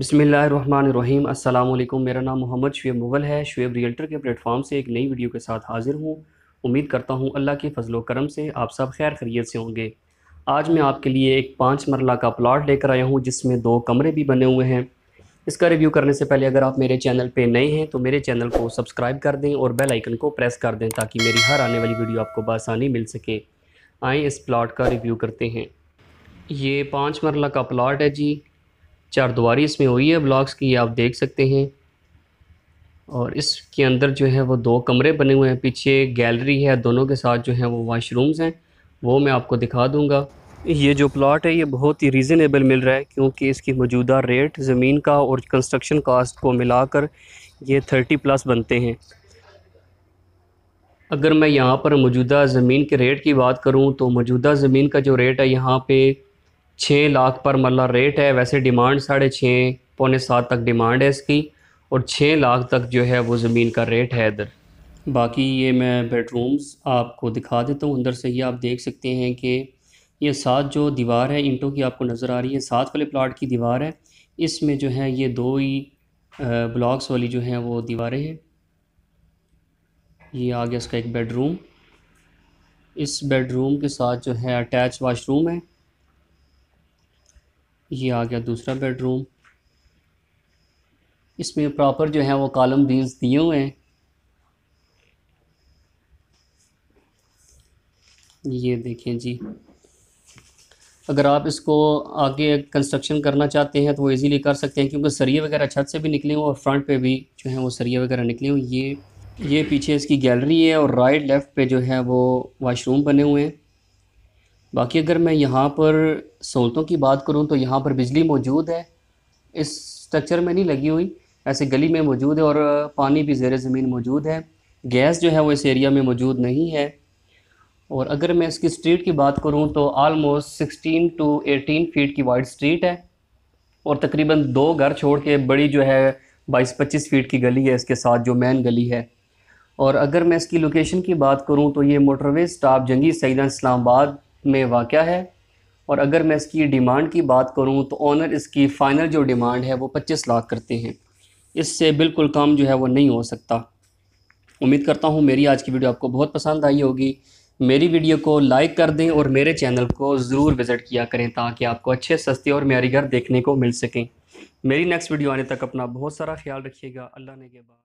बसमीम अल्लाम मेरा नाम मोहम्मद शुएब मुगल है शुएब रियल्टर के प्लेटफॉर्म से एक नई वीडियो के साथ हाज़िर हूँ उम्मीद करता हूँ अल्लाह के फजलो करम से आप सब खैर खरीत से होंगे आज मैं आपके लिए एक पाँच मरला का प्लाट लेकर आया हूँ जिसमें दो कमरे भी बने हुए हैं इसका रिव्यू करने से पहले अगर आप मेरे चैनल पर नए हैं तो मेरे चैनल को सब्सक्राइब कर दें और बेल आइकन को प्रेस कर दें ताकि मेरी हर आने वाली वीडियो आपको बसानी मिल सके आए इस प्लाट का रिव्यू करते हैं ये पाँच मरला का प्लाट है जी चार दुवारी इसमें हुई है ब्लॉक्स की आप देख सकते हैं और इसके अंदर जो है वो दो कमरे बने हुए हैं पीछे गैलरी है दोनों के साथ जो है वो वाशरूम्स हैं वो मैं आपको दिखा दूँगा ये जो प्लाट है ये बहुत ही रीज़नेबल मिल रहा है क्योंकि इसकी मौजूदा रेट ज़मीन का और कंस्ट्रक्शन कास्ट को मिलाकर ये थर्टी प्लस बनते हैं अगर मैं यहाँ पर मौजूदा ज़मीन के रेट की बात करूँ तो मौजूदा ज़मीन का जो रेट है यहाँ पे छः लाख पर मरला रेट है वैसे डिमांड साढ़े छः पौने सात तक डिमांड है इसकी और छः लाख तक जो है वो ज़मीन का रेट है इधर बाकी ये मैं बेडरूम्स आपको दिखा देता हूँ अंदर से ही आप देख सकते हैं कि ये सात जो दीवार है इंटों की आपको नज़र आ रही है सात वाले प्लाट की दीवार है इसमें जो है ये दो ही ब्लॉक्स वाली जो हैं वो दीवारें हैं ये आ गया इसका एक बेडरूम इस बेडरूम के साथ जो है अटैच वाशरूम है ये आ गया दूसरा बेडरूम इसमें प्रॉपर जो है वो कॉलम बीन्स दिए हुए हैं ये देखें जी अगर आप इसको आगे कंस्ट्रक्शन करना चाहते हैं तो वो इजीली कर सकते हैं क्योंकि सरिये वगैरह छत से भी निकले हुए और फ्रंट पे भी जो है वो सरिये वगैरह निकले हुए ये ये पीछे इसकी गैलरी है और राइट लेफ़्ट पे जो है वो वाशरूम बने हुए हैं बाकी अगर मैं यहाँ पर सहूलतों की बात करूँ तो यहाँ पर बिजली मौजूद है इस स्ट्रक्चर में नहीं लगी हुई ऐसे गली में मौजूद है और पानी भी ज़ेर ज़मीन मौजूद है गैस जो है वो इस एरिया में मौजूद नहीं है और अगर मैं इसकी स्ट्रीट की बात करूँ तो almost sixteen to eighteen feet की वाइड स्ट्रीट है और तकरीबन दो घर छोड़ के बड़ी जो है बाईस पच्चीस फीट की गली है इसके साथ जो मेन गली है और अगर मैं इसकी लोकेशन की बात करूँ तो ये मोटरवे स्टाफ जंगी सैदा इस्लामाबाद में वाक़ है और अगर मैं इसकी डिमांड की बात करूँ तो ऑनर इसकी फ़ाइनल जो डिमांड है वो पच्चीस लाख करते हैं इससे बिल्कुल कम जो है वो नहीं हो सकता उम्मीद करता हूँ मेरी आज की वीडियो आपको बहुत पसंद आई होगी मेरी वीडियो को लाइक कर दें और मेरे चैनल को ज़रूर विज़िट किया करें ताकि आपको अच्छे सस्ते और म्यारी घर देखने को मिल सकें मेरी नेक्स्ट वीडियो आने तक अपना बहुत सारा ख्याल रखिएगा अल्लाह ने के बाद